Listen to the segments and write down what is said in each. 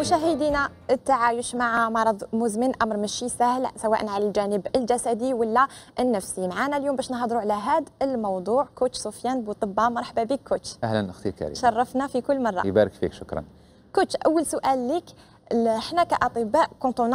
مشاهدينا التعايش مع مرض مزمن امر ماشي سهل سواء على الجانب الجسدي ولا النفسي معنا اليوم باش نهضروا على هذا الموضوع كوتش سفيان بوطبه مرحبا بك كوتش اهلا اختي كريم شرفنا في كل مره يبارك فيك شكرا كوتش اول سؤال لك احنا كاطباء كونت اون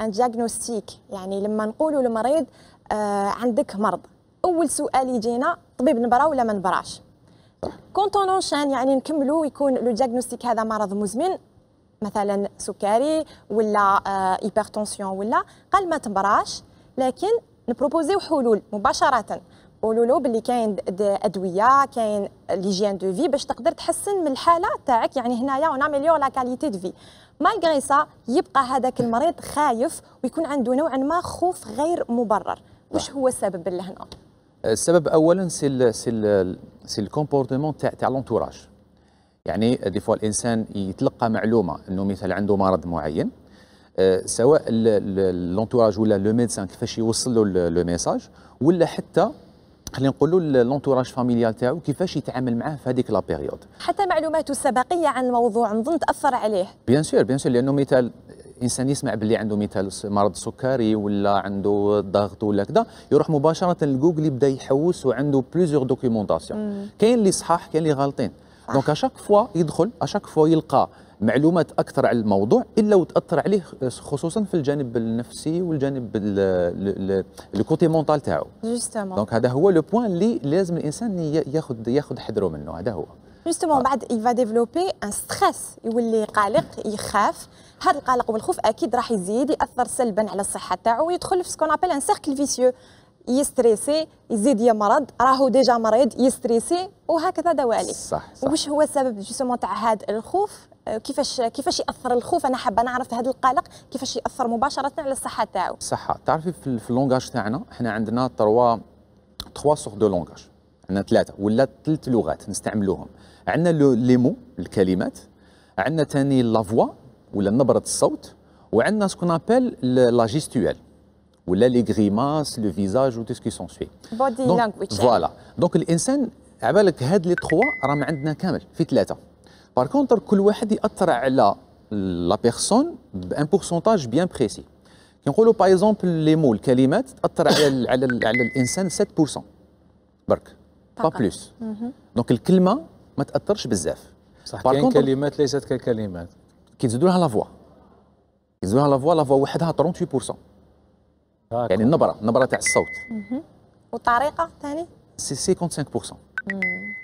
ان دياغنوستيك يعني لما نقولوا للمريض آه عندك مرض اول سؤال يجينا طبيب نبرا ولا ما نبراش كونت يعني نكملوا يكون لو دياغنوستيك هذا مرض مزمن مثلا سكري ولا هايبرتونسيون آه، ولا قال ما تبراش لكن نبروبوزيو حلول مباشره قولوا له باللي كاين ادويه كاين ليجيان دو في باش تقدر تحسن من الحاله تاعك يعني هنايا اون اميليور لا كاليتي دو في مالغري سا يبقى هذاك المريض خايف ويكون عنده نوعا ما خوف غير مبرر واش طيب. هو السبب اللي هنا السبب اولا سي سي الكومبورتمون تاع تاع لونتوراج يعني دي فوا الانسان يتلقى معلومه انه مثلا عنده مرض معين آه، سواء لونتوراج ولا لو ميدسان كيفاش يوصل له لو ميساج ولا حتى خلينا نقولوا لونتوراج فاميليال تاعو كيفاش يتعامل معاه في هذيك لا بيريود حتى معلوماته السبقيه عن الموضوع نظن تاثر عليه بيان سور بيان سور لانه مثال انسان يسمع باللي عنده مثال مرض سكري ولا عنده ضغط ولا كذا يروح مباشره لجوجل يبدا يحوس وعنده بليزيور دوكيومونطاسيون كاين اللي صحاح كاين اللي غالطين دونك اشاك فوا يدخل اشاك فوا يلقى معلومات اكثر على الموضوع الا وتاثر عليه خصوصا في الجانب النفسي والجانب الكوتي مونتال تاعو جوستومون دونك هذا هو لو بوان اللي لازم الانسان ياخذ ياخذ حذره منه هذا هو جوستومون بعد يفا ديفلوبي ان ستريس يولي قلق يخاف هذا القلق والخوف اكيد راح يزيد ياثر سلبا على الصحه تاعو ويدخل في سكون ابل ان سيركل فيسيو يستريسي يزيد يمرض راهو ديجا مريض يستريسي وهكذا دوالي صح صح واش هو السبب جوستومون تاع هذا الخوف آه، كيفاش كيفاش ياثر الخوف انا حابه نعرف هذا القلق كيفاش ياثر مباشره على الصحه تاعو صح تعرفي في, اللونغاج تاعنا احنا عندنا تروا تروا سور دو لونغاج عندنا ثلاثه ولا ثلاث لغات نستعملوهم عندنا لي مو الكلمات عندنا ثاني لافوا ولا نبره الصوت وعندنا سكون ابل لا جيستويل ولا لي غريماس لو فيزاج وتو سكي سونسوي بودي لانجويج فوالا دونك الانسان عبالك هاد لي تخوا راهم عندنا كامل في ثلاثه بار كونتر كل واحد ياثر على لا بيرسون بان بورسونتاج بيان بريسي كي نقولوا باغ اكزومبل لي مو الكلمات تاثر على على على الانسان 7% برك با بلوس دونك الكلمه ما تاثرش بزاف صح كاين كلمات ليست ككلمات كيزيدوا لها لا فوا كيزيدوا لها لا فوا لا فوا وحدها 38% يعني النبره النبره تاع الصوت والطريقه ثاني سي 55%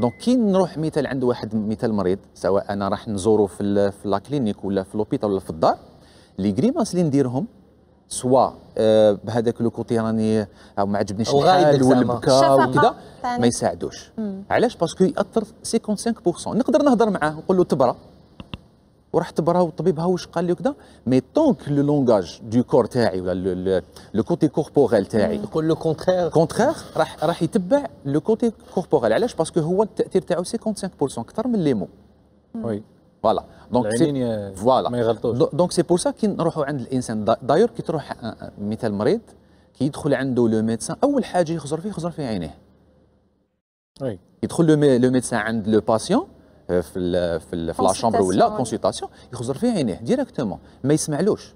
دونك كي نروح مثال عند واحد مثال مريض سواء انا راح نزوره في في لاكلينيك ولا في لوبيتال ولا في الدار لي غريماس اللي نديرهم سوا أه بهذاك لو كوتي راني آه، ما عجبنيش الحال والبكاء وكذا ما يساعدوش علاش باسكو ياثر 55% نقدر نهضر معاه نقول له تبرى ورحت براه الطبيب واش قال لي وكذا مي طونك لو لونغاج دو كور تاعي ولا لو كوتي كوربوريل تاعي يقول لو كونترير كونترير راح راح يتبع لو كوتي كوربوريل علاش باسكو هو التاثير تاعو 55% اكثر من لي مو وي فوالا دونك فوالا ما يغلطوش دونك سي بور سا كي نروحوا عند الانسان دايور كي تروح مثال مريض كي يدخل عنده لو ميدسان اول حاجه يخزر فيه يخزر فيه عينيه وي يدخل لو ميدسان عند لو باسيون في في في لاشامبر ولا كونسلطاسيون يخزر في عينيه ديريكتومون ما يسمعلوش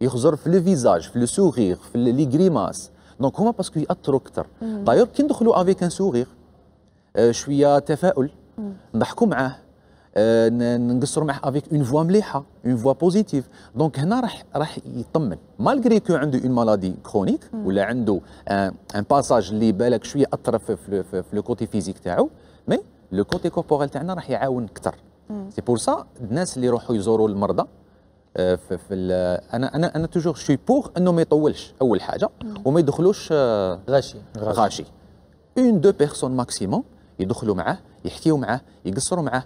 يخزر في لو فيزاج في لو سوغيغ في لي غريماس دونك هما باسكو ياثروا اكثر دايور كي ندخلوا افيك ان سوغيغ شويه تفاؤل نضحكوا معاه نقصروا معاه افيك اون فوا مليحه اون فوا بوزيتيف دونك هنا راح راح يطمن مالغري كو عنده اون مالادي كرونيك ولا عنده ان باساج اللي بالك شويه اثر في لو كوتي فيزيك تاعو مي لو كوتي كوربوريل تاعنا راح يعاون اكثر سي بور سا الناس اللي يروحوا يزوروا المرضى آه، في, في انا انا انا توجور شوي بور انه ما يطولش اول حاجه وما يدخلوش آه، غاشي غاشي اون دو بيرسون ماكسيموم يدخلوا معاه يحكيوا معاه يقصروا معاه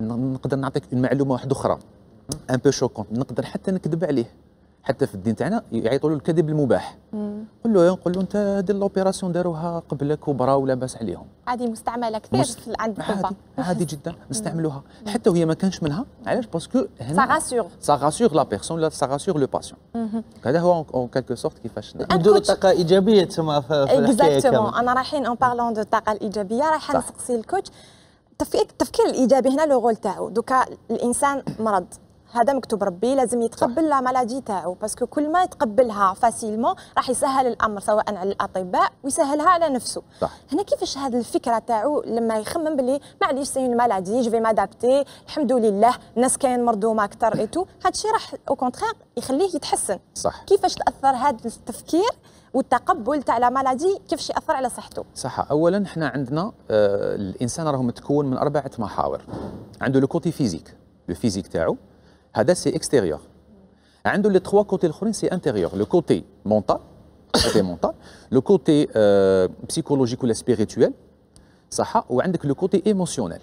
نقدر نعطيك معلومه واحده اخرى ان بو شوكون نقدر حتى نكذب عليه حتى في الدين تاعنا يعيطوا له الكذب المباح نقول له نقول له انت هذه لوبيراسيون داروها قبلك وبرا ولا باس عليهم عادي مستعمله كثير مست... عند عادي عادي جدا نستعملوها حتى وهي ما كانش منها علاش باسكو هنا سا غاسيغ سا غاسيغ لا بيرسون ولا سا غاسيغ لو باسيون هذا هو اون كالكو سورت كيفاش نديروا الطاقه ايجابيه تسمى في اكزاكتومون انا رايحين اون بارلون دو الطاقه الايجابيه رايحه نسقسي الكوتش التفكير الايجابي هنا لو رول تاعو دوكا الانسان مرض هذا مكتوب ربي لازم يتقبل لا مالادي تاعو باسكو كل ما يتقبلها فاسيلمون راح يسهل الامر سواء على الاطباء ويسهلها على نفسه صح. هنا كيفاش هذه الفكره تاعو لما يخمم بلي معليش سي مالادي جو في مادابتي الحمد لله الناس كاين مردومه اكثر اي تو هذا الشيء راح او كونترير يخليه يتحسن صح كيفاش تاثر هذا التفكير والتقبل تاع لا مالادي كيفاش ياثر على صحته صح اولا احنا عندنا آه الانسان راه متكون من اربعه محاور عنده لو كوتي فيزيك لو فيزيك تاعو هذا سي اكستيريور عنده لي تخوا كوتي الاخرين سي انتيريور لو كوتي مونتال كوتي مونتال لو كوتي بسيكولوجيك ولا سبيريتويل صح وعندك لو كوتي ايموسيونيل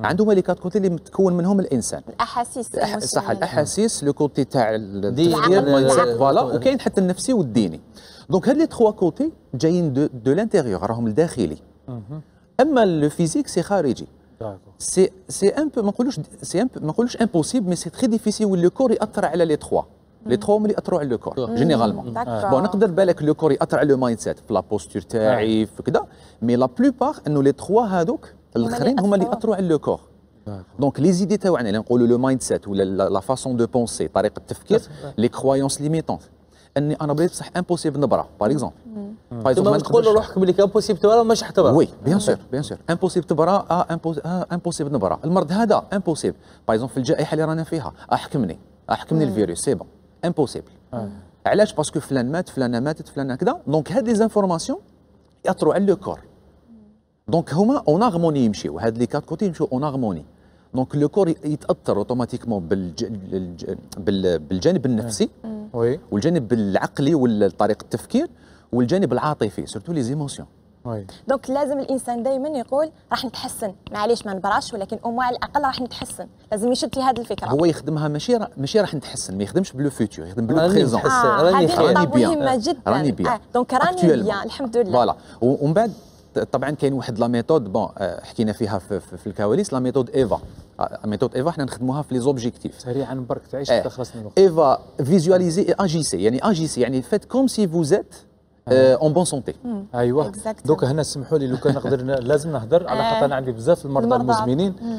عندهم هما لي كات كوتي اللي متكون منهم الانسان الاحاسيس صح الاحاسيس لو كوتي تاع التفكير فوالا وكاين حتى النفسي والديني دونك هاد لي تخوا كوتي جايين دو, دو لانتيريور راهم الداخلي اما لو فيزيك سي خارجي سي سي ان بو ما نقولوش سي ان ما نقولوش امبوسيبل مي سي تري ديفيسيل واللو كور ياثر على لي تخوا لي تخوا هما اللي ياثروا على لو كور جينيرالمون بون نقدر بالك لو كور ياثر على لو مايند سيت في لا بوستور تاعي في كذا مي لا بلوبار انه لي تخوا هذوك الاخرين هما اللي ياثروا على لو كور دونك لي زيدي تاعنا اللي نقولوا لو مايند سيت ولا لا فاسون دو بونسي طريقه التفكير لي كرويونس ليميتونت اني انا بغيت بصح امبوسيبل نبره باغ اكزومبل ثم تقول لروحك بلي امبوسيبل تبرا حتى حتبرا وي بيان سور بيان سور امبوسيبل تبرا امبوسيبل نبرا المرض هذا امبوسيبل باغ اكزومبل في الجائحه اللي رانا فيها احكمني احكمني الفيروس سي بون امبوسيبل علاش باسكو فلان مات فلانه ماتت فلانه كذا دونك هاد لي زانفورماسيون ياثروا على لو كور دونك هما اون هارموني يمشيو هاد لي كات كوتي يمشيو اون هارموني دونك لو كور يتاثر اوتوماتيكمون بالج... بالج... بالجانب النفسي وي. والجانب العقلي والطريقة التفكير والجانب العاطفي سورتو لي زيموسيون دونك لازم الانسان دائما يقول راح نتحسن معليش ما نبراش ولكن اوموا على الاقل راح نتحسن لازم يشد في هذه الفكره هو يخدمها ماشي را ماشي راح نتحسن ما يخدمش بلو فيتور يخدم بلو بريزون آه، راني راني راني بيان مهمه جدا راني بيان دونك آه، راني بيان الحمد لله فوالا ومن بعد طبعا كاين واحد لا ميثود بون حكينا فيها في, في الكواليس لا ميثود ايفا ميثود ايفا حنا نخدموها في لي زوبجيكتيف سريعا برك تعيش حتى إيه. خلصنا الوقت ايفا فيزواليزي اجيسي يعني اجيسي يعني فات كوم سي فوزيت اون بون سونتي ايوا دوك هنا سمحوا لي لو كان نقدر لازم نهضر على إيه. خاطر انا عندي بزاف المرضى المزمنين hmm.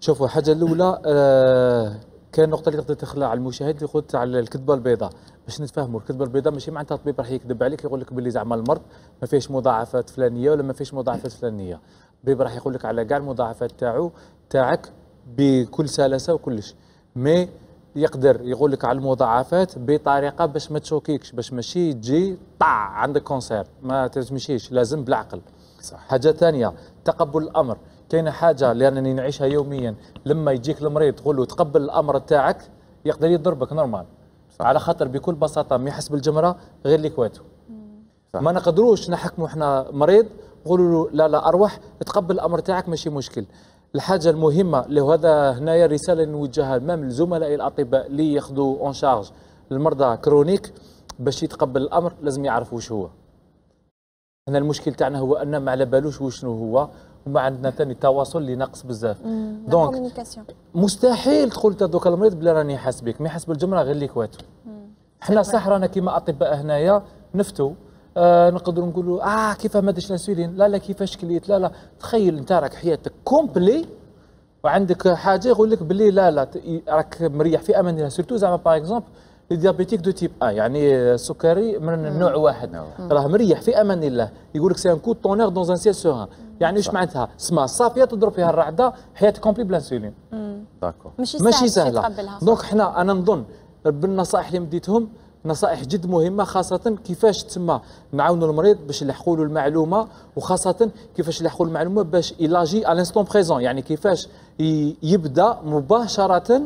شوفوا الحاجه الاولى آه، كان نقطة اللي تقدر تخلع على المشاهد اللي قلت على الكذبة البيضاء باش نتفاهموا الكذبة البيضاء ماشي معناتها الطبيب راح يكذب عليك يقول لك باللي زعما المرض ما فيهش مضاعفات فلانية ولا ما فيهش مضاعفات فلانية بيب راح يقول لك على كاع المضاعفات تاعو تاعك بكل سلاسه وكلش مي يقدر يقول لك على المضاعفات بطريقه باش ما تشوكيكش باش ماشي تجي طع عندك كونسير ما تمشيش لازم بالعقل صح. حاجه ثانيه تقبل الامر كاينه حاجه لانني نعيشها يوميا لما يجيك المريض تقول له تقبل الامر تاعك يقدر يضربك نورمال على خاطر بكل بساطه ما يحس بالجمره غير اللي كواتو صح. ما نقدروش نحكموا احنا مريض نقولوا له لا لا اروح تقبل الامر تاعك ماشي مشكل الحاجه المهمه هذا هنايا رساله نوجهها مام لزملائي الاطباء اللي ياخذوا اون شارج المرضى كرونيك باش يتقبل الامر لازم يعرف واش هو هنا المشكل تاعنا هو ان ما على بالوش وشنو هو وما عندنا ثاني التواصل اللي ناقص بزاف دونك مستحيل تقول انت دوكا المريض بلا راني حاسبك ما يحسب الجمره غير اللي كواتو حنا صح رانا كيما اطباء هنايا نفتو آه نقدروا نقولوا اه كيف ما انسولين لا لا كيفاش كليت لا لا تخيل انت راك حياتك كومبلي وعندك حاجه يقول لك باللي لا لا راك مريح في امان الله سورتو زعما باغ اكزومبل لي ديابيتيك دو تيب 1 آه يعني السكري من نوع واحد نعم. راه مريح في امان الله يقول لك سي ان كو طونير دون ان سيسور يعني واش معناتها سما صافيه تضرب فيها الرعده حياتك كومبلي بلا انسولين داكور ماشي سهله دونك حنا انا نظن بالنصائح اللي مديتهم نصائح جد مهمه خاصه كيفاش تما نعاونوا المريض باش يلحقوا له المعلومه وخاصه كيفاش يلحقوا المعلومه باش يلاجي أ الانستون بريزون يعني كيفاش يبدا مباشره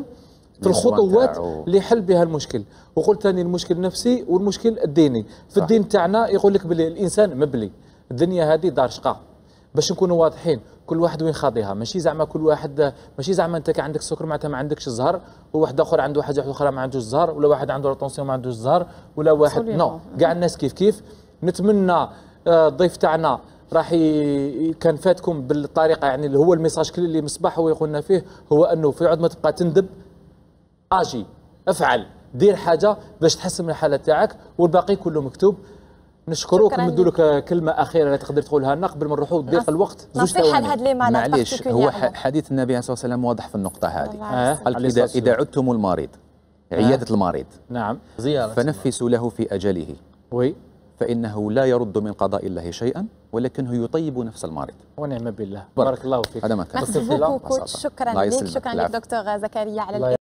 في الخطوات اللي حل بها المشكل وقلت ثاني المشكل النفسي والمشكل الديني في الدين تاعنا يقول لك بلي الانسان مبلي الدنيا هذه دار شقاء باش نكونوا واضحين كل واحد وين خاضيها ماشي زعما كل واحد ماشي زعما انت عندك سكر معناتها ما عندكش الزهر وواحد اخر عنده حاجه اخرى ما عندوش الزهر ولا واحد عنده لاطونسيون ما عندوش الزهر ولا واحد نو كاع الناس كيف كيف نتمنى آه، الضيف تاعنا راح ي... كان فاتكم بالطريقه يعني اللي هو الميساج كل اللي مصباح هو يقولنا فيه هو انه في عود ما تبقى تندب اجي افعل دير حاجه باش تحسن من الحاله تاعك والباقي كله مكتوب نشكروك لك كلمه اخيره تقدر تقولها لنا قبل ما نروحوا ضيق الوقت زوج ثواني معليش هو حديث النبي صلى الله عليه وسلم واضح في النقطه هذه قال اذا اذا عدتم المريض عياده المريض نعم زياره فنفسوا له في اجله وي فإنه لا يرد من قضاء الله شيئا ولكنه يطيب نفس المريض ونعم بالله بارك, بارك الله فيك هذا ما كان شكرا لك شكرا لك دكتور زكريا على